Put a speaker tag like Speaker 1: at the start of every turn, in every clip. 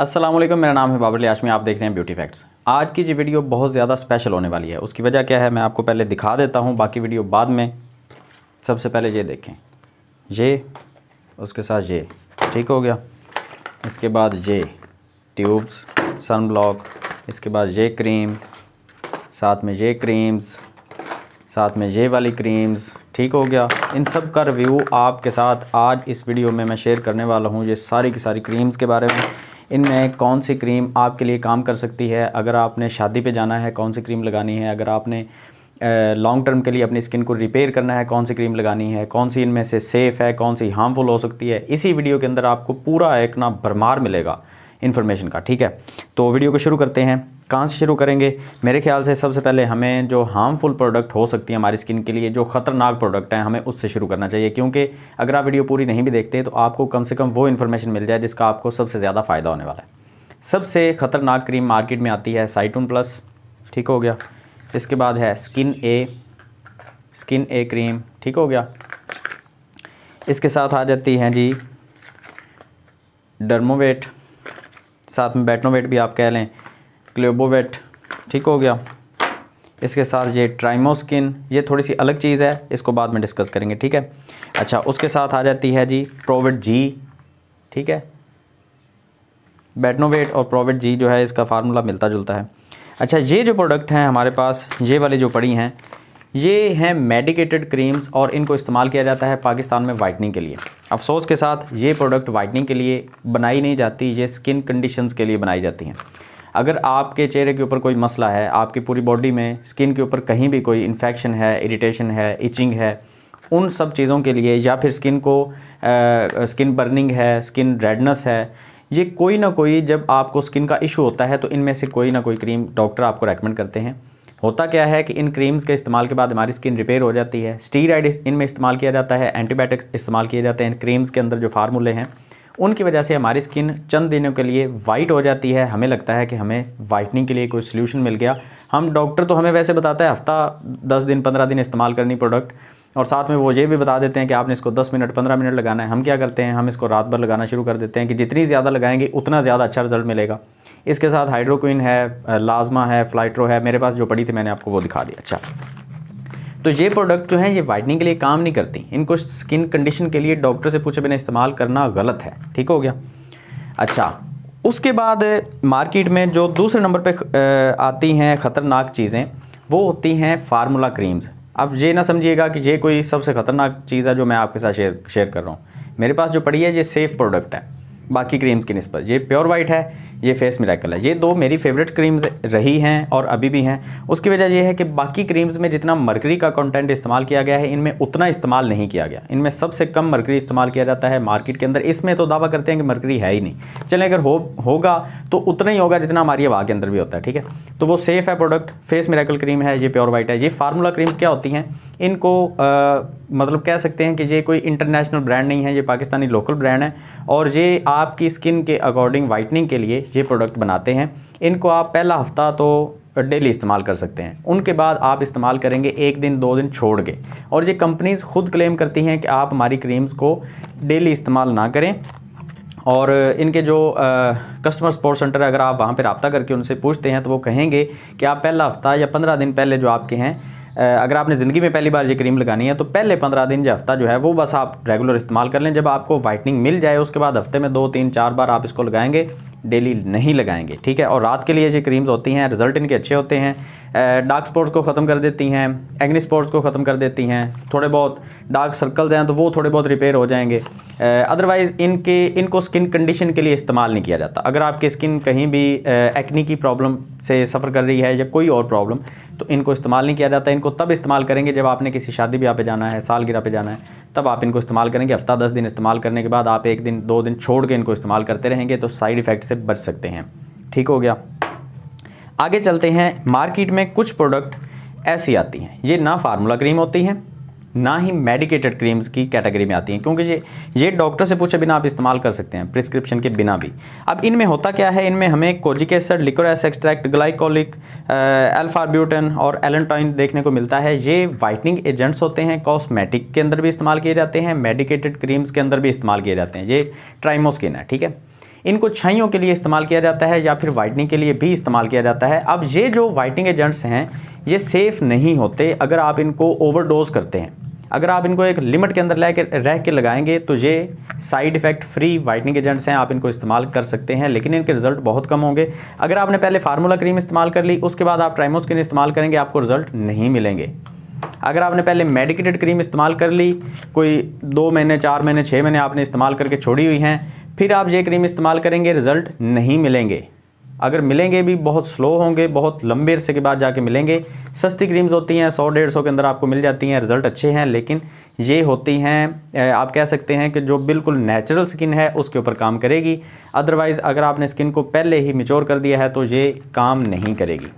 Speaker 1: अस्सलाम वालेकुम मेरा नाम है बाबर आशमी आप देख रहे हैं ब्यूटी फैक्ट्स आज की जो वीडियो बहुत ज़्यादा स्पेशल होने वाली है उसकी वजह क्या है मैं आपको पहले दिखा देता हूँ बाकी वीडियो बाद में सबसे पहले ये देखें ये उसके साथ ये ठीक हो गया इसके बाद ये ट्यूब्स सन ब्लॉक इसके बाद ये क्रीम साथ में ये क्रीम्स साथ में ये वाली क्रीम्स ठीक हो गया इन सब का रिव्यू आपके साथ आज इस वीडियो में मैं शेयर करने वाला हूँ ये सारी की सारी क्रीम्स के बारे में इनमें कौन सी क्रीम आपके लिए काम कर सकती है अगर आपने शादी पे जाना है कौन सी क्रीम लगानी है अगर आपने लॉन्ग टर्म के लिए अपनी स्किन को रिपेयर करना है कौन सी क्रीम लगानी है कौन सी इनमें से सेफ़ है कौन सी हार्मफुल हो सकती है इसी वीडियो के अंदर आपको पूरा एक ना भरमार मिलेगा इन्फॉर्मेशन का ठीक है तो वीडियो को शुरू करते हैं कहाँ से शुरू करेंगे मेरे ख्याल से सबसे पहले हमें जो हार्मफुल प्रोडक्ट हो सकती है हमारी स्किन के लिए जो ख़तरनाक प्रोडक्ट हैं हमें उससे शुरू करना चाहिए क्योंकि अगर आप वीडियो पूरी नहीं भी देखते तो आपको कम से कम वो इन्फॉर्मेशन मिल जाए जिसका आपको सबसे ज़्यादा फ़ायदा होने वाला है सबसे ख़तरनाक क्रीम मार्केट में आती है साइटून प्लस ठीक हो गया इसके बाद है skin A skin A cream ठीक हो गया इसके साथ आ जाती हैं जी डर्मोवेट साथ में बैटनोवेट भी आप कह लें क्लेबोवेट ठीक हो गया इसके साथ ये ट्राइमोस्किन ये थोड़ी सी अलग चीज़ है इसको बाद में डिस्कस करेंगे ठीक है अच्छा उसके साथ आ जाती है जी प्रोविट जी ठीक है बैटनोवेट और प्रोविट जी जो है इसका फार्मूला मिलता जुलता है अच्छा ये जो प्रोडक्ट हैं हमारे पास ये वाली जो पड़ी हैं ये हैं मेडिकेटेड क्रीम्स और इनको इस्तेमाल किया जाता है पाकिस्तान में वाइटनिंग के लिए अफसोस के साथ ये प्रोडक्ट वाइटनिंग के लिए बनाई नहीं जाती ये स्किन कंडीशंस के लिए बनाई जाती हैं अगर आपके चेहरे के ऊपर कोई मसला है आपकी पूरी बॉडी में स्किन के ऊपर कहीं भी कोई इन्फेक्शन है इरीटेशन है इचिंग है उन सब चीज़ों के लिए या फिर स्किन को आ, स्किन बर्निंग है स्किन रेडनेस है ये कोई ना कोई जब आपको स्किन का इशू होता है तो इनमें से कोई ना कोई क्रीम डॉक्टर आपको रेकमेंड करते हैं होता क्या है कि इन क्रीम्स के इस्तेमाल के बाद हमारी स्किन रिपेयर हो जाती है स्टीराइड इनमें इस्तेमाल किया जाता है एंटीबायोटिक्स इस्तेमाल किए जाते हैं इन क्रीम्स के अंदर जो फार्मूले हैं उनकी वजह से हमारी स्किन चंद दिनों के लिए वाइट हो जाती है हमें लगता है कि हमें वाइटनिंग के लिए कोई सोल्यूशन मिल गया हम डॉक्टर तो हमें वैसे बताता है हफ्ता दस दिन पंद्रह दिन इस्तेमाल करनी प्रोडक्ट और साथ में वो ये भी बता देते हैं कि आपने इसको दस मिनट पंद्रह मिनट लगाना है हम क्या करते हैं हम इसको रात भर लगाना शुरू कर देते हैं कि जितनी ज़्यादा लगाएंगे उतना ज़्यादा अच्छा रिजल्ट मिलेगा इसके साथ हाइड्रोक्विन है लाजमा है फ्लाइट्रो है मेरे पास जो पड़ी थी मैंने आपको वो दिखा दिया अच्छा तो ये प्रोडक्ट जो हैं ये वाइटनिंग के लिए काम नहीं करती इनको स्किन कंडीशन के लिए डॉक्टर से पूछे बिना इस्तेमाल करना गलत है ठीक हो गया अच्छा उसके बाद मार्केट में जो दूसरे नंबर पे आती हैं ख़तरनाक चीज़ें वो होती हैं फार्मूला क्रीम्स अब ये ना समझिएगा कि ये कोई सबसे ख़तरनाक चीज़ है जो मैं आपके साथ शेयर शेयर कर रहा हूँ मेरे पास जो पड़ी है ये सेफ़ प्रोडक्ट है बाकी क्रीम्स की नस्बत ये प्योर वाइट है ये फेस मिराकल है ये दो मेरी फेवरेट क्रीम्स रही हैं और अभी भी हैं उसकी वजह यह है कि बाकी क्रीम्स में जितना मरकरी का कंटेंट इस्तेमाल किया गया है इनमें उतना इस्तेमाल नहीं किया गया इनमें सबसे कम मरकरी इस्तेमाल किया जाता है मार्केट के अंदर इसमें तो दावा करते हैं कि मरकरी है ही नहीं चले अगर हो होगा तो उतना ही होगा जितना हमारी हवा के अंदर भी होता है ठीक है तो वो सेफ़ है प्रोडक्ट फेस मिराकल क्रीम है ये प्योर वाइट है ये फार्मूला क्रीम्स क्या होती हैं इनको मतलब कह सकते हैं कि ये कोई इंटरनेशनल ब्रांड नहीं है ये पाकिस्तानी लोकल ब्रांड है और ये आपकी स्किन के अकॉर्डिंग वाइटनिंग के लिए ये प्रोडक्ट बनाते हैं इनको आप पहला हफ़्ता तो डेली इस्तेमाल कर सकते हैं उनके बाद आप इस्तेमाल करेंगे एक दिन दो दिन छोड़ के और ये कंपनीज़ खुद क्लेम करती हैं कि आप हमारी क्रीम्स को डेली इस्तेमाल ना करें और इनके जो आ, कस्टमर सपोर्ट सेंटर है अगर आप वहाँ पर रबता करके उनसे पूछते हैं तो वो कहेंगे कि आप पहला हफ़्ता या पंद्रह दिन पहले जो आपके हैं अगर आपने ज़िंदगी में पहली बार ये क्रीम लगानी है तो पहले पंद्रह दिन या हफ्ता जो है वो बस आप रेगुलर इस्तेमाल कर लें जब आपको वाइटनिंग मिल जाए उसके बाद हफ्ते में दो तीन चार बार आप इसको लगाएंगे डेली नहीं लगाएंगे ठीक है और रात के लिए ये क्रीम्स होती हैं रिजल्ट इनके अच्छे होते हैं डार्क स्पॉट्स को ख़त्म कर देती हैं एग्नि स्पॉट्स को ख़त्म कर देती हैं थोड़े बहुत डार्क सर्कल्स हैं तो वो थोड़े बहुत रिपेयर हो जाएंगे अदरवाइज़ इनके इनको स्किन कंडीशन के लिए इस्तेमाल नहीं किया जाता अगर आपकी स्किन कहीं भी एक्नी की प्रॉब्लम से सफ़र कर रही है या कोई और प्रॉब्लम तो इनको इस्तेमाल नहीं किया जाता इनको तब इस्तेमाल करेंगे जब आपने किसी शादी ब्याह पे जाना है सालगिरह पे जाना है तब आप इनको इस्तेमाल करेंगे हफ्ता दस दिन इस्तेमाल करने के बाद आप एक दिन दो दिन छोड़ के इनको इस्तेमाल करते रहेंगे तो साइड इफ़ेक्ट से बच सकते हैं ठीक हो गया आगे चलते हैं मार्केट में कुछ प्रोडक्ट ऐसी आती हैं ये ना फार्मूला क्रीम होती हैं ना ही मेडिकेटेड क्रीम्स की कैटेगरी में आती हैं क्योंकि ये ये डॉक्टर से पूछे बिना आप इस्तेमाल कर सकते हैं प्रिस्क्रिप्शन के बिना भी अब इनमें होता क्या है इनमें हमें kojic acid liquorice extract glycolic alpha arbutin और एलेंटाइन देखने को मिलता है ये वाइटनिंग एजेंट्स होते हैं कॉस्मेटिक के अंदर भी इस्तेमाल किए जाते हैं मेडिकेटेड क्रीम्स के अंदर भी इस्तेमाल किए जाते हैं ये ट्राइमोस्किन है ठीक है इनको छाइयों के लिए इस्तेमाल किया जाता है या फिर वाइटनिंग के लिए भी इस्तेमाल किया जाता है अब ये जो वाइटनिंग एजेंट्स हैं ये सेफ़ नहीं होते अगर आप इनको ओवरडोज करते हैं अगर आप इनको एक लिमिट के अंदर ला के रह के लगाएंगे तो ये side effect free whitening agents हैं आप इनको इस्तेमाल कर सकते हैं लेकिन इनके रिजल्ट बहुत कम होंगे अगर आपने पहले फार्मूला क्रीम इस्तेमाल कर ली उसके बाद आप ट्राइमोस्किन इस्तेमाल करेंगे आपको रिजल्ट नहीं मिलेंगे अगर आपने पहले मेडिकेटेड क्रीम इस्तेमाल कर ली कोई दो महीने चार महीने छः महीने आपने इस्तेमाल करके छोड़ी हुई हैं फिर आप ये क्रीम इस्तेमाल करेंगे रिज़ल्ट नहीं मिलेंगे अगर मिलेंगे भी बहुत स्लो होंगे बहुत लंबे अरसे के बाद जाके मिलेंगे सस्ती क्रीम्स होती हैं सौ डेढ़ सौ के अंदर आपको मिल जाती हैं रिजल्ट अच्छे हैं लेकिन ये होती हैं आप कह सकते हैं कि जो बिल्कुल नेचुरल स्किन है उसके ऊपर काम करेगी अदरवाइज़ अगर आपने स्किन को पहले ही मिच्योर कर दिया है तो ये काम नहीं करेगी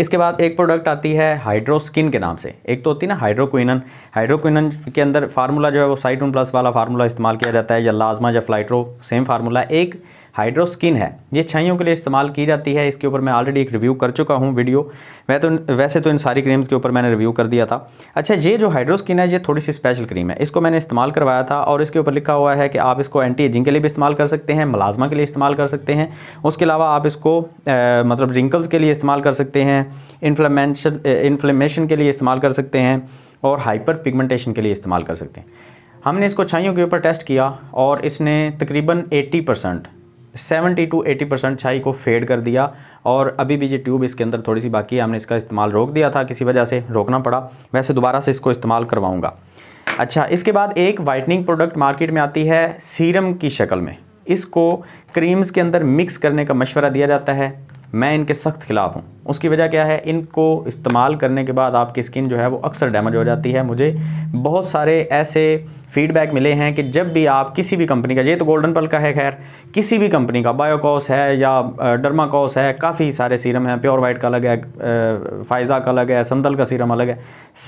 Speaker 1: इसके बाद एक प्रोडक्ट आती है हाइड्रोस्किन के नाम से एक तो होती है ना हाइड्रोक्विनन हाइड्रोक्विनन के अंदर फार्मूला जो है वो साइटोन प्लस वाला फार्मूला इस्तेमाल किया जाता है या लाजमा या फ्लाइट्रो सेम फार्मूला एक हाइड्रोस्किन है ये छाइयों के लिए इस्तेमाल की जाती है इसके ऊपर मैं ऑलरेडी एक रिव्यू कर चुका हूँ वीडियो मैं तो वैसे तो इन सारी क्रीम्स के ऊपर मैंने रिव्यू कर दिया था अच्छा ये जो हाइड्रोस्किन है ये थोड़ी सी स्पेशल क्रीम है इसको मैंने इस्तेमाल करवाया था और इसके ऊपर लिखा हुआ है कि आप इसको एंटी एजिंग के लिए भी इस्तेमाल कर सकते हैं मलाजमा के लिए इस्तेमाल कर सकते हैं उसके अलावा आप इसको मतलब रिंकल्स के लिए इस्तेमाल कर सकते हैं इन्फ्लेमेशन इन्फ्लेमेशन के लिए इस्तेमाल कर सकते हैं और हाइपर पिगमेंटेशन के लिए इस्तेमाल कर सकते हैं हमने इसको छाइयों के ऊपर टेस्ट किया और इसने तकरीबन 80 percent seventy two eighty percent छाई को फेड कर दिया और अभी भी ये ट्यूब इसके अंदर थोड़ी सी बाकी है हमने इसका इस्तेमाल रोक दिया था किसी वजह से रोकना पड़ा वैसे दोबारा से इसको इस्तेमाल करवाऊँगा अच्छा इसके बाद एक वाइटनिंग प्रोडक्ट मार्केट में आती है सीरम की शक्ल में इसको क्रीम्स के अंदर मिक्स करने का मशवरा दिया जाता है मैं इनके सख्त खिलाफ़ हूँ उसकी वजह क्या है इनको इस्तेमाल करने के बाद आपकी स्किन जो है वो अक्सर डैमेज हो जाती है मुझे बहुत सारे ऐसे फीडबैक मिले हैं कि जब भी आप किसी भी कंपनी का ये तो गोल्डन पल का है खैर किसी भी कंपनी का बायोकॉस है या डर्माकॉस है काफ़ी सारे सीरम हैं प्योर वाइट का अलग है फाइज़ा का अलग है संदल का सीरम अलग है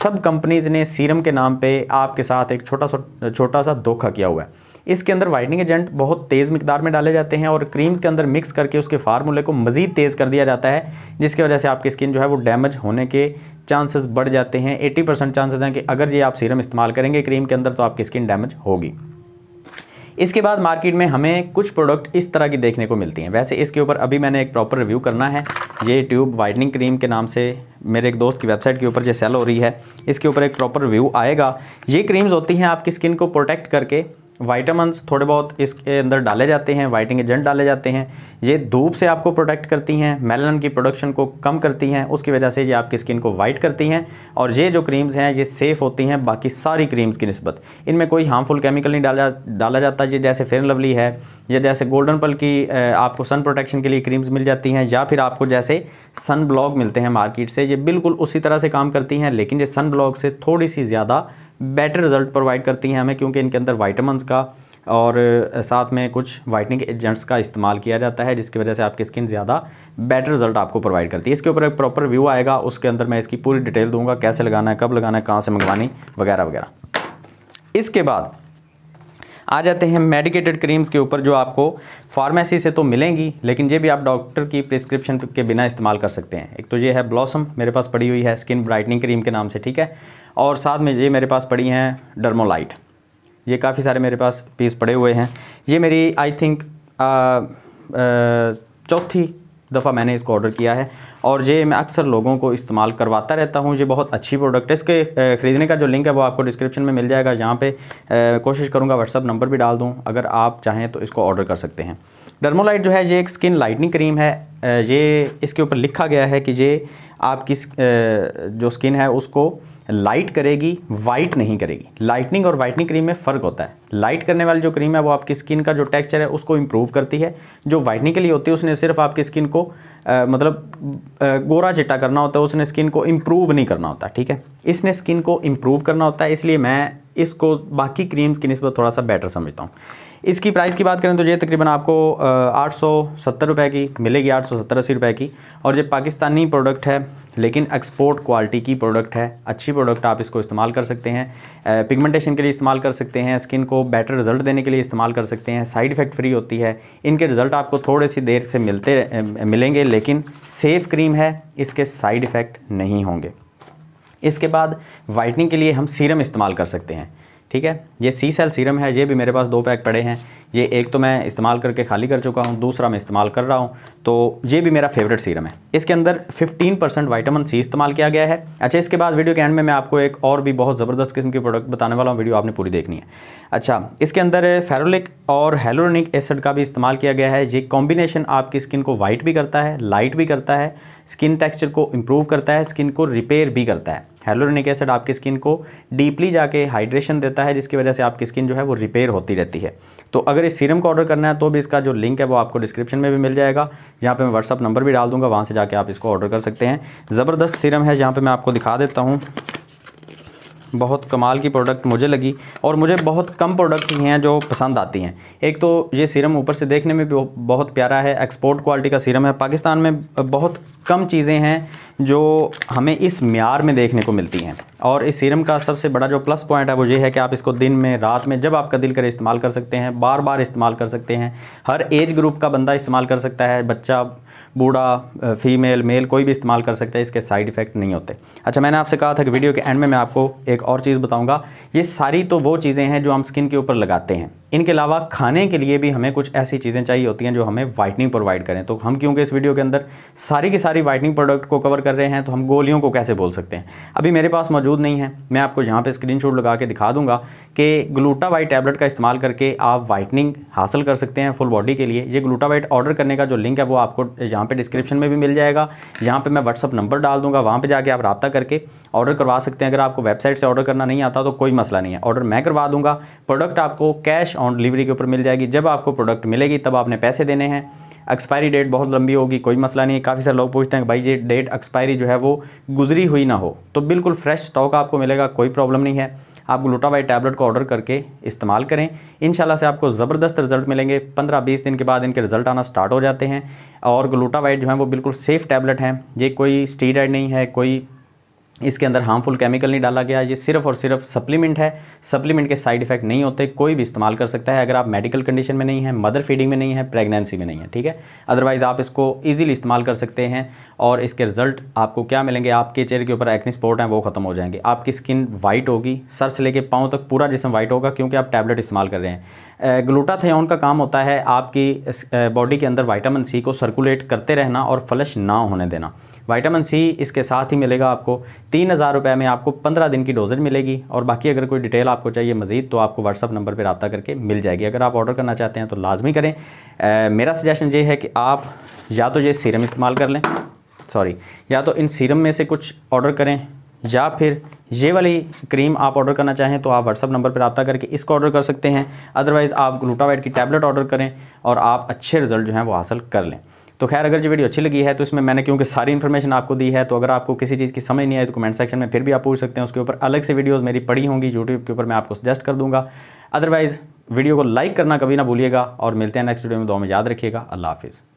Speaker 1: सब कंपनीज़ ने सीरम के नाम पर आपके साथ एक छोटा सा छोटा सा धोखा किया हुआ है इसके अंदर वाइटनिंग एजेंट बहुत तेज़ मकदार में डाले जाते हैं और क्रीम्स के अंदर मिक्स करके उसके फार्मूले को मज़ीद तेज़ कर दिया जाता है जिसकी वजह से आपकी स्किन जो है वो डैमेज होने के चांसेस बढ़ जाते हैं 80 परसेंट चांसेज हैं कि अगर ये आप सीरम इस्तेमाल करेंगे क्रीम के अंदर तो आपकी स्किन डैमेज होगी इसके बाद मार्केट में हमें कुछ प्रोडक्ट इस तरह की देखने को मिलती हैं वैसे इसके ऊपर अभी मैंने एक प्रॉपर रिव्यू करना है ये ट्यूब वाइटनिंग क्रीम के नाम से मेरे एक दोस्त की वेबसाइट के ऊपर जो सेल हो रही है इसके ऊपर एक प्रॉपर रिव्यू आएगा ये क्रीम्स होती हैं आपकी स्किन को प्रोटेक्ट करके वाइटामस थोड़े बहुत इसके अंदर डाले जाते हैं वाइटिंग एजेंट डाले जाते हैं ये धूप से आपको प्रोटेक्ट करती हैं मेलन की प्रोडक्शन को कम करती हैं उसकी वजह से ये आपकी स्किन को वाइट करती हैं और ये जो क्रीम्स हैं ये सेफ़ होती हैं बाकी सारी क्रीम्स की नस्बत इनमें कोई हार्मफुल केमिकल नहीं डाला डाला जाता ये जैसे फेयर लवली है या जैसे गोल्डन पल की आपको सन प्रोटेक्शन के लिए क्रीम्स मिल जाती हैं या फिर आपको जैसे सन ब्लॉक मिलते हैं मार्केट से ये बिल्कुल उसी तरह से काम करती हैं लेकिन ये सन ब्लॉक से थोड़ी सी ज़्यादा बेटर रिजल्ट प्रोवाइड करती हैं हमें क्योंकि इनके अंदर वाइटमस का और साथ में कुछ वाइटनिंग एजेंट्स का इस्तेमाल किया जाता है जिसकी वजह से आपकी स्किन ज़्यादा बेटर रिजल्ट आपको प्रोवाइड करती है इसके ऊपर एक प्रॉपर व्यू आएगा उसके अंदर मैं इसकी पूरी डिटेल दूंगा कैसे लगाना है कब लगाना है कहाँ से मंगवानी वगैरह वगैरह इसके बाद आ जाते हैं मेडिकेटेड क्रीम्स के ऊपर जो आपको फार्मेसी से तो मिलेंगी लेकिन ये भी आप डॉक्टर की प्रिस्क्रिप्शन के बिना इस्तेमाल कर सकते हैं एक तो ये है ब्लॉसम मेरे पास पड़ी हुई है स्किन ब्राइटनिंग क्रीम के नाम से ठीक है और साथ में ये मेरे पास पड़ी हैं डर्मोलाइट ये काफ़ी सारे मेरे पास पीस पड़े हुए हैं ये मेरी आई थिंक चौथी दफ़ा मैंने इसको ऑर्डर किया है और ये मैं अक्सर लोगों को इस्तेमाल करवाता रहता हूँ ये बहुत अच्छी प्रोडक्ट है इसके ख़रीदने का जो लिंक है वो आपको डिस्क्रिप्शन में मिल जाएगा यहाँ पे कोशिश करूँगा व्हाट्सअप नंबर भी डाल दूँ अगर आप चाहें तो इसको ऑर्डर कर सकते हैं डर्मोलाइट जो है ये एक स्किन लाइटनिंग क्रीम है ये इसके ऊपर लिखा गया है कि ये आपकी जो स्किन है उसको लाइट करेगी वाइट नहीं करेगी लाइटनिंग और वाइटनिंग क्रीम में फ़र्क होता है लाइट करने वाली जो क्रीम है वो आपकी स्किन का जो टेक्सचर है उसको इम्प्रूव करती है जो वाइटनिंग के लिए होती है उसने सिर्फ आपकी स्किन को आ, मतलब आ, गोरा चिट्टा करना होता है उसने स्किन को इम्प्रूव नहीं करना होता ठीक है इसने स्किन को इम्प्रूव करना होता है इसलिए मैं इसको बाकी क्रीम्स की नस्बत थोड़ा सा बेटर समझता हूँ इसकी प्राइस की बात करें तो ये तकरीबन आपको आठ सौ सत्तर रुपये की मिलेगी आठ सौ सत्तर अस्सी रुपये की और ये पाकिस्तानी प्रोडक्ट है लेकिन एक्सपोर्ट क्वालिटी की प्रोडक्ट है अच्छी प्रोडक्ट आप इसको इस्तेमाल कर सकते हैं पिगमेंटेशन के लिए इस्तेमाल कर सकते हैं स्किन को बेटर रिजल्ट देने के लिए इस्तेमाल कर सकते हैं साइड इफ़ेक्ट फ्री होती है इनके रिज़ल्ट आपको थोड़े सी देर से मिलते मिलेंगे लेकिन सेफ़ क्रीम है इसके साइड इफ़ेक्ट नहीं होंगे इसके बाद वाइटनिंग के लिए हम सीरम इस्तेमाल कर सकते हैं ठीक है ये सी सेल सीरम है ये भी मेरे पास दो पैक पड़े हैं ये एक तो मैं इस्तेमाल करके खाली कर चुका हूँ दूसरा मैं इस्तेमाल कर रहा हूँ तो ये भी मेरा फेवरेट सीरम है इसके अंदर 15 परसेंट वाइटामिन सी इस्तेमाल किया गया है अच्छा इसके बाद वीडियो के एंड में मैं आपको एक और भी बहुत ज़बरदस्त किस्म की प्रोडक्ट बताने वाला हूँ वीडियो आपने पूरी देखनी है अच्छा इसके अंदर फेरोलिक और हेलोनिक एसिड का भी इस्तेमाल किया गया है ये कॉम्बिनेशन आपकी स्किन को वाइट भी करता है लाइट भी करता है स्किन टेक्स्चर को इम्प्रूव करता है स्किन को रिपेयर भी करता है हेलोरिनिक एसिड आपकी स्किन को डीपली जाके हाइड्रेशन देता है जिसकी वजह से आपकी स्किन जो है वो रिपेयर होती रहती है तो अगर इस सीरम को ऑर्डर करना है तो भी इसका जो लिंक है वो आपको डिस्क्रिप्शन में भी मिल जाएगा यहाँ पर मैं व्हाट्सअप नंबर भी डाल दूँगा वहाँ से जाके आप इसको ऑर्डर कर सकते हैं ज़बरदस्त सीरम है जहाँ पर मैं आपको दिखा देता हूँ बहुत कमाल की प्रोडक्ट मुझे लगी और मुझे बहुत कम प्रोडक्ट ही हैं जो पसंद आती हैं एक तो ये सीरम ऊपर से देखने में भी बहुत प्यारा है एक्सपोर्ट क्वालिटी का सीरम है पाकिस्तान में बहुत कम चीज़ें हैं जो हमें इस म्यार में देखने को मिलती हैं और इस सीरम का सबसे बड़ा जो प्लस पॉइंट है वो ये है कि आप इसको दिन में रात में जब आपका दिल करे इस्तेमाल कर सकते हैं बार बार इस्तेमाल कर सकते हैं हर एज ग्रुप का बंदा इस्तेमाल कर सकता है बच्चा बूढ़ा फीमेल मेल कोई भी इस्तेमाल कर सकता है इसके साइड इफ़ेक्ट नहीं होते अच्छा मैंने आपसे कहा था कि वीडियो के एंड में मैं आपको एक और चीज़ बताऊँगा ये सारी तो वो चीज़ें हैं जो हम स्किन के ऊपर लगाते हैं इनके अलावा खाने के लिए भी हमें कुछ ऐसी चीज़ें चाहिए होती हैं जो हमें वाइटनिंग प्रोवाइड करें तो हम क्योंकि इस वीडियो के अंदर सारी की सारी वाइटनिंग प्रोडक्ट को कवर कर रहे हैं तो हम गोलियों को कैसे बोल सकते हैं अभी मेरे पास मौजूद नहीं है मैं आपको यहाँ पर स्क्रीन लगा के दिखा दूंगा कि ग्लूटावाइट टैबलेट का इस्तेमाल करके आप वाइटनिंग हासिल कर सकते हैं फुल बॉडी के लिए ये ग्लूटावाइट ऑर्डर करने का जो लिंक है वो आपको यहाँ पर डिस्क्रिप्शन में भी मिल जाएगा यहाँ पर मैं व्हाट्सअप नंबर डाल दूँगा वहाँ पर जाकर आप रबा करके ऑर्डर करवा सकते हैं अगर आपको वेबसाइट से ऑर्डर करना नहीं आता तो कोई मसला नहीं है ऑर्डर मैं करवा दूँगा प्रोडक्ट आपको कैश ऑन डिलीवरी के ऊपर मिल जाएगी जब आपको प्रोडक्ट मिलेगी तब आपने पैसे देने हैं एक्सपायरी डेट बहुत लंबी होगी कोई मसला नहीं काफ़ी सारे लोग पूछते हैं भाई ये डेट एक्सपायरी जो है वो गुजरी हुई ना हो तो बिल्कुल फ्रेश स्टॉक आपको मिलेगा कोई प्रॉब्लम नहीं है आप ग्लूटावाई टैबलेट को ऑर्डर करके इस्तेमाल करें इन से आपको ज़बरदस्त रिजल्ट मिलेंगे पंद्रह बीस दिन के बाद इनके रिजल्ट आना स्टार्ट हो जाते हैं और ग्लूटावाइट जो है वो बिल्कुल सेफ़ टैबलेट हैं ये कोई स्टीराइड नहीं है कोई इसके अंदर हार्मफुल केमिकल नहीं डाला गया ये सिर्फ और सिर्फ सप्लीमेंट है सप्लीमेंट के साइड इफेक्ट नहीं होते कोई भी इस्तेमाल कर सकता है अगर आप मेडिकल कंडीशन में नहीं है मदर फीडिंग में नहीं है प्रेगनेंसी में नहीं है ठीक है अदरवाइज़ आप इसको इजीली इस्तेमाल कर सकते हैं और इसके रिजल्ट आपको क्या मिलेंगे आपके चेहरे के ऊपर एक्नी स्पॉट हैं वो खत्म हो जाएंगे आपकी स्किन वाइट होगी सर से लेकर पाँव तक पूरा जिसम वाइट होगा क्योंकि आप टैबलेट इस्तेमाल कर रहे हैं ग्लूटाथेन का काम होता है आपकी बॉडी के अंदर वाइटामिन सी को सर्कुलेट करते रहना और फ्लश ना होने देना वाइटामिन सी इसके साथ ही मिलेगा आपको तीन हज़ार रुपये में आपको पंद्रह दिन की डोजेज मिलेगी और बाकी अगर कोई डिटेल आपको चाहिए मजीद तो आपको व्हाट्सअप नंबर पर रबा करके मिल जाएगी अगर आप ऑर्डर करना चाहते हैं तो लाजमी करें आ, मेरा सजेशन ये है कि आप या तो ये सीरम इस्तेमाल कर लें सॉरी या तो इन सीरम में से कुछ ऑर्डर करें या फिर ये वाली क्रीम आप ऑर्डर करना चाहें तो आप व्हाट्सअप नंबर पर रबा करके इसको ऑर्डर कर सकते हैं अदरवाइज़ आप ग्लूटावाइट की टैबलेट ऑर्डर करें और आप अच्छे रिजल्ट जो हैं वो हासिल कर लें तो खैर अगर जो वीडियो अच्छी लगी है तो इसमें मैंने क्योंकि सारी इन्फॉर्मेशन आपको दी है तो अगर आपको किसी चीज़ की समझ नहीं आई तो कमेंट सेक्शन में फिर भी आप पूछ सकते हैं उसके ऊपर अलग से वीडियोज़ मेरी पड़ी होंगी यूट्यूब के ऊपर मैं आपको सजेस्ट कर दूँगा अदरवाइज़ वीडियो को लाइक करना कभी ना भूलिएगा और मिलते हैं नेक्स्ट वीडियो में दो में याद रखिएगा अल्लाह हाफिज़